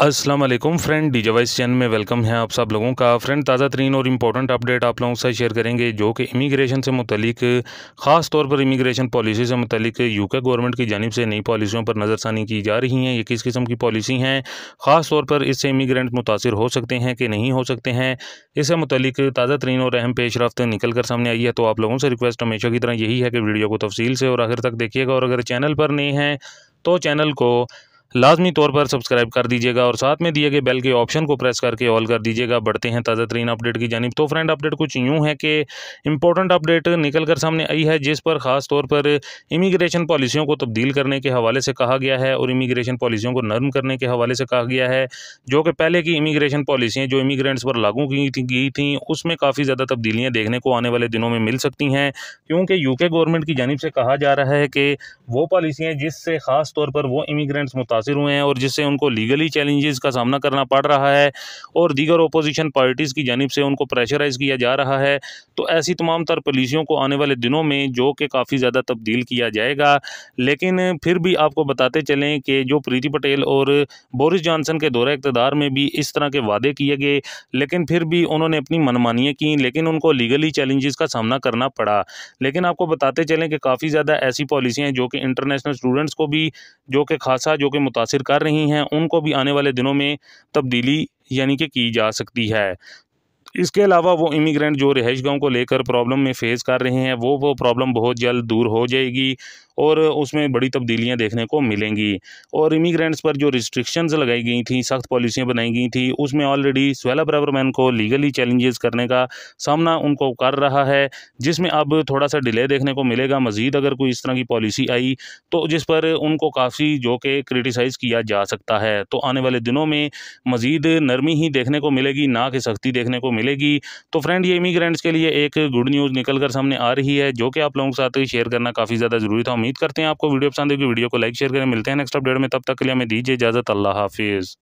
Aslam friend the voice channel में welcome है आप सब लोगों का फ्रेंड ताज़ा तरीन और इम्पोर्टेंट अपडेट आप लोगों से शेयर करेंगे जो कि इमिग्रेशन से मुतलिक ख़ास तौर पर इमिग्रेशन पॉलिसी से मुतलिक यूके गवर्नमेंट की जानब से नई पॉलिसियों पर नज़रसानी की जा रही हैं ये किस किस्म की पॉलिसी हैं ख़ास तौर पर इससे इमिग्रेंट मुतासर हो सकते हैं कि नहीं हो सकते हैं इससे मुतलिक ताज़ा तरीन और अहम पेश रफ्त निकल कर सामने आई है तो आप लोगों से रिक्वेस्ट हमेशा की तरह यही है कि वीडियो को तफसील से और आखिर तक देखिएगा और अगर चैनल पर नहीं है तो चैनल को लाजमी तौर पर सब्सक्राइब कर दीजिएगा और साथ में दिए गए बेल के ऑप्शन को प्रेस करके ऑल कर दीजिएगा बढ़ते हैं ताज़ा तरीन अपडेट की जानब तो फ्रेंड अपडेट कुछ यूँ है कि इंपॉर्टेंट अपडेट निकल कर सामने आई है जिस पर ख़ास तौर पर इमिग्रेशन पॉलिसियों को तब्दील करने के हवाले से कहा गया है और इमिग्रेशन पॉलिसियों को नर्म करने के हवाले से कहा गया है जो कि पहले की इमिग्रेशन पॉलिसियाँ जो इमिग्रेंट्स पर लागू की गई थी उसमें काफ़ी ज़्यादा तब्दीलियाँ देखने को आने वाले दिनों में मिल सकती हैं क्योंकि के गवर्नमेंट की जानब से कहा जा रहा है कि वो पॉलिसियाँ जिससे ख़ास तौर पर वो इमीग्रेंट्स मुता मुतासर हुए हैं और जिससे उनको लीगली चैलेंजेस का सामना करना पड़ रहा है और दीगर अपोजिशन पार्टीज़ की जानब से उनको प्रेशराइज किया जा रहा है तो ऐसी तमाम तर पॉलिसियों को आने वाले दिनों में जो कि काफ़ी ज़्यादा तब्दील किया जाएगा लेकिन फिर भी आपको बताते चलें कि जो प्रीति पटेल और बोरिस जॉनसन के दौरे इकतदार में भी इस तरह के वादे किए गए लेकिन फिर भी उन्होंने अपनी मनमानियाँ की लेकिन उनको लीगली चैलेंजेस का सामना करना पड़ा लेकिन आपको बताते चलें कि काफ़ी ज़्यादा ऐसी पॉलिसियाँ हैं जो कि इंटरनेशनल स्टूडेंट्स को भी जो कि खासा जो कि मुतासर कर रही हैं उनको भी आने वाले दिनों में तब्दीली यानी कि की जा सकती है इसके अलावा वो इमिग्रेंट जो रिहाइश गाँव को लेकर प्रॉब्लम में फ़ेस कर रहे हैं वो वो प्रॉब्लम बहुत जल्द दूर हो जाएगी और उसमें बड़ी तब्दीलियाँ देखने को मिलेंगी और इमीग्रेंट्स पर जो रिस्ट्रिक्शंस लगाई गई थी सख्त पॉलिसियाँ बनाई गई थी उसमें ऑलरेडी स्वेला मैन को लीगली चैलेंजेस करने का सामना उनको कर रहा है जिसमें अब थोड़ा सा डिले देखने को मिलेगा मज़ीद अगर कोई इस तरह की पॉलिसी आई तो जिस पर उनको काफ़ी जो कि क्रिटिसाइज़ किया जा सकता है तो आने वाले दिनों में मज़ीद नरमी ही देखने को मिलेगी ना कि सख्ती देखने को मिलेगी तो फ्रेंड ये इमीग्रेंट्स के लिए एक गुड न्यूज़ निकल कर सामने आ रही है जो कि आप लोगों के साथ शेयर करना काफ़ी ज़्यादा ज़रूरी था उम्मीद उम्मीद करते हैं आपको वीडियो पसंद होगी वीडियो को लाइक शेयर करें मिलते हैं नेक्स्ट अपडेट में तब तक के लिए हमें दीजिए इजाज़त अल्लाह हाफिज़